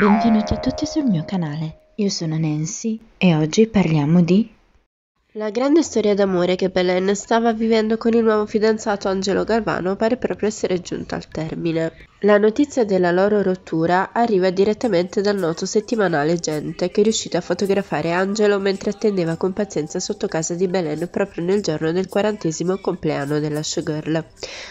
Benvenuti a tutti sul mio canale, io sono Nancy e oggi parliamo di la grande storia d'amore che Belen stava vivendo con il nuovo fidanzato Angelo Galvano pare proprio essere giunta al termine. La notizia della loro rottura arriva direttamente dal noto settimanale Gente che è riuscito a fotografare Angelo mentre attendeva con pazienza sotto casa di Belen proprio nel giorno del quarantesimo compleanno della showgirl.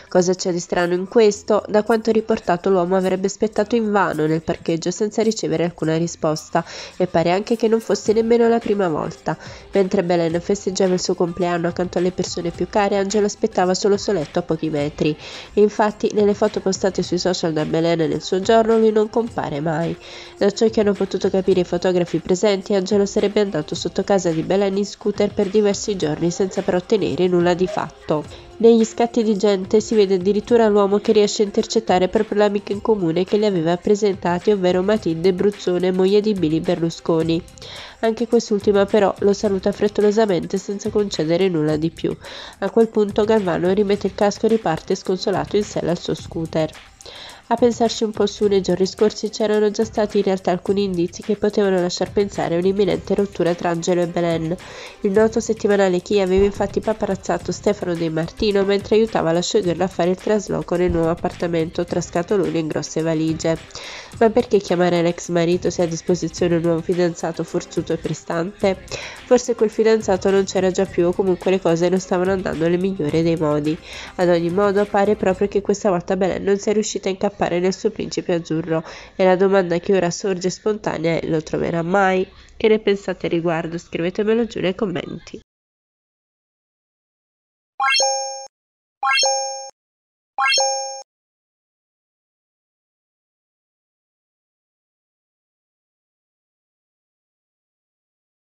Cosa c'è di strano in questo? Da quanto riportato l'uomo avrebbe aspettato invano nel parcheggio senza ricevere alcuna risposta e pare anche che non fosse nemmeno la prima volta. Mentre Belen festeggiava il suo compleanno accanto alle persone più care, Angelo aspettava solo Soletto a pochi metri. E infatti, nelle foto postate sui social da Melena nel suo giorno, lui non compare mai. Da ciò che hanno potuto capire i fotografi presenti, Angelo sarebbe andato sotto casa di Belen in scooter per diversi giorni senza però ottenere nulla di fatto. Negli scatti di gente si vede addirittura l'uomo che riesce a intercettare proprio l'amica in comune che li aveva presentati, ovvero Matilde Bruzzone, moglie di Billy Berlusconi. Anche quest'ultima però lo saluta frettolosamente senza concedere nulla di più. A quel punto Galvano rimette il casco e riparte sconsolato in sella al suo scooter. A pensarci un po' su, nei giorni scorsi c'erano già stati in realtà alcuni indizi che potevano lasciar pensare a un'imminente rottura tra Angelo e Belen. Il noto settimanale Chi aveva infatti paparazzato Stefano De Martino mentre aiutava la showgirl a fare il trasloco nel nuovo appartamento tra scatoloni e grosse valigie. Ma perché chiamare l'ex marito se a disposizione un nuovo fidanzato forzuto e prestante? Forse quel fidanzato non c'era già più o comunque le cose non stavano andando nel migliore dei modi. Ad ogni modo pare proprio che questa volta Belen non sia riuscita a incappare scappare nel suo principe azzurro e la domanda che ora sorge spontanea è lo troverà mai? Che ne pensate al riguardo? Scrivetemelo giù nei commenti.